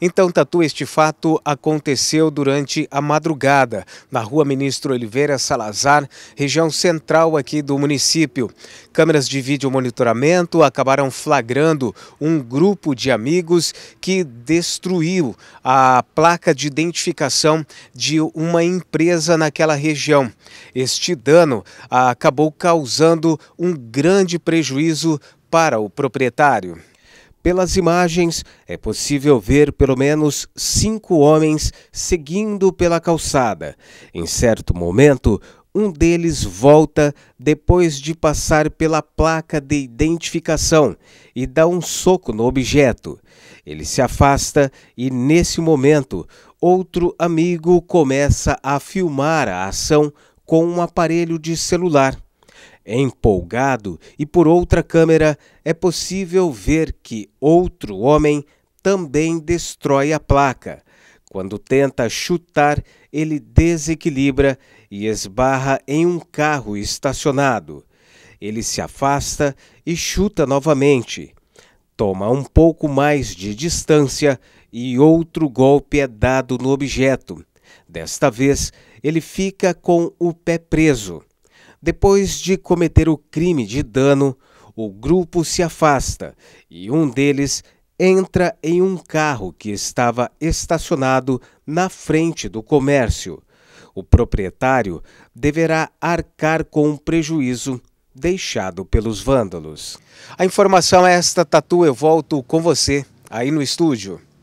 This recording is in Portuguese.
Então, Tatu, este fato aconteceu durante a madrugada, na rua Ministro Oliveira Salazar, região central aqui do município. Câmeras de vídeo monitoramento acabaram flagrando um grupo de amigos que destruiu a placa de identificação de uma empresa naquela região. Este dano acabou causando um grande prejuízo para o proprietário. Pelas imagens, é possível ver pelo menos cinco homens seguindo pela calçada. Em certo momento, um deles volta depois de passar pela placa de identificação e dá um soco no objeto. Ele se afasta e, nesse momento, outro amigo começa a filmar a ação com um aparelho de celular. É empolgado, e por outra câmera é possível ver que outro homem também destrói a placa. Quando tenta chutar, ele desequilibra e esbarra em um carro estacionado. Ele se afasta e chuta novamente. Toma um pouco mais de distância e outro golpe é dado no objeto. Desta vez, ele fica com o pé preso. Depois de cometer o crime de dano, o grupo se afasta e um deles entra em um carro que estava estacionado na frente do comércio. O proprietário deverá arcar com um prejuízo deixado pelos vândalos. A informação é esta, Tatu. Eu volto com você aí no estúdio.